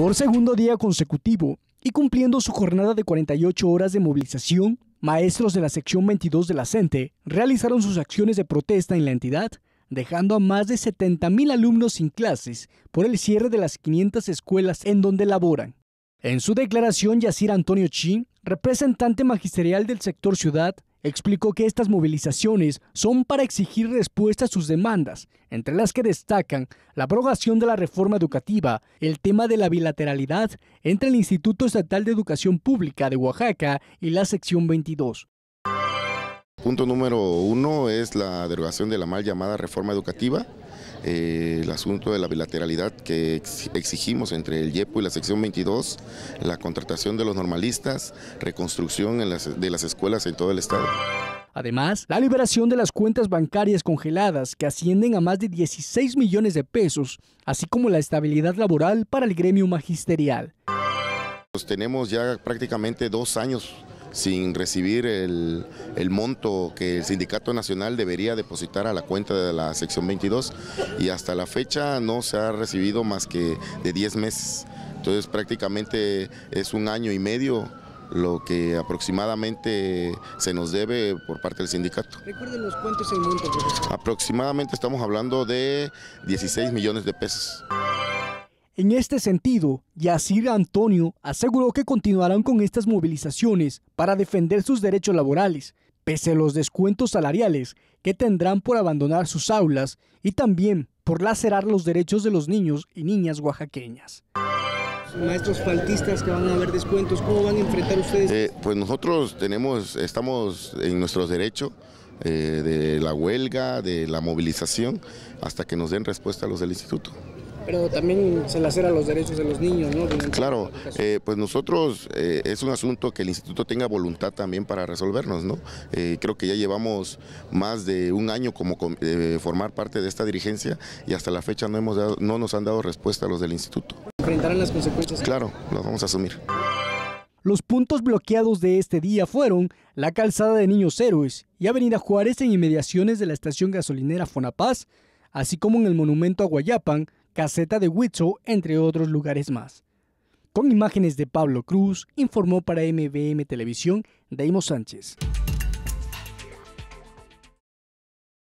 Por segundo día consecutivo y cumpliendo su jornada de 48 horas de movilización, maestros de la sección 22 de la CENTE realizaron sus acciones de protesta en la entidad, dejando a más de 70.000 alumnos sin clases por el cierre de las 500 escuelas en donde laboran. En su declaración, Yacir Antonio Chin, representante magisterial del sector ciudad, explicó que estas movilizaciones son para exigir respuesta a sus demandas, entre las que destacan la abrogación de la reforma educativa, el tema de la bilateralidad entre el Instituto Estatal de Educación Pública de Oaxaca y la sección 22. Punto número uno es la derogación de la mal llamada reforma educativa, eh, el asunto de la bilateralidad que exigimos entre el YEPO y la sección 22, la contratación de los normalistas, reconstrucción de las escuelas en todo el estado. Además, la liberación de las cuentas bancarias congeladas, que ascienden a más de 16 millones de pesos, así como la estabilidad laboral para el gremio magisterial. Pues tenemos ya prácticamente dos años sin recibir el, monto que el Sindicato Nacional debería depositar a la cuenta de la sección 22 y hasta la fecha no se ha recibido más que de 10 meses. Entonces prácticamente es un año y medio lo que aproximadamente se nos debe por parte del sindicato. ¿Recuerden los cuentos el monto, Aproximadamente estamos hablando de 16 millones de pesos. En este sentido, Yacir Antonio aseguró que continuarán con estas movilizaciones para defender sus derechos laborales, pese a los descuentos salariales que tendrán por abandonar sus aulas y también por lacerar los derechos de los niños y niñas oaxaqueñas. Maestros faltistas que van a haber descuentos, ¿cómo van a enfrentar ustedes? Eh, pues nosotros tenemos, estamos en nuestro derecho eh, de la huelga, de la movilización, hasta que nos den respuesta a los del instituto pero también se lacera los derechos de los niños, ¿no? Claro, eh, pues nosotros eh, es un asunto que el instituto tenga voluntad también para resolvernos, ¿no? Eh, creo que ya llevamos más de un año como formar parte de esta dirigencia y hasta la fecha no, no nos han dado respuesta a los del instituto. ¿Enfrentarán las consecuencias? Claro, las vamos a asumir. Los puntos bloqueados de este día fueron la calzada de Niños Héroes y Avenida Juárez en inmediaciones de la estación gasolinera Fonapaz, así como en el monumento a Guayapan, Caseta de Huicho, entre otros lugares más. Con imágenes de Pablo Cruz, informó para MBM Televisión Daimo Sánchez.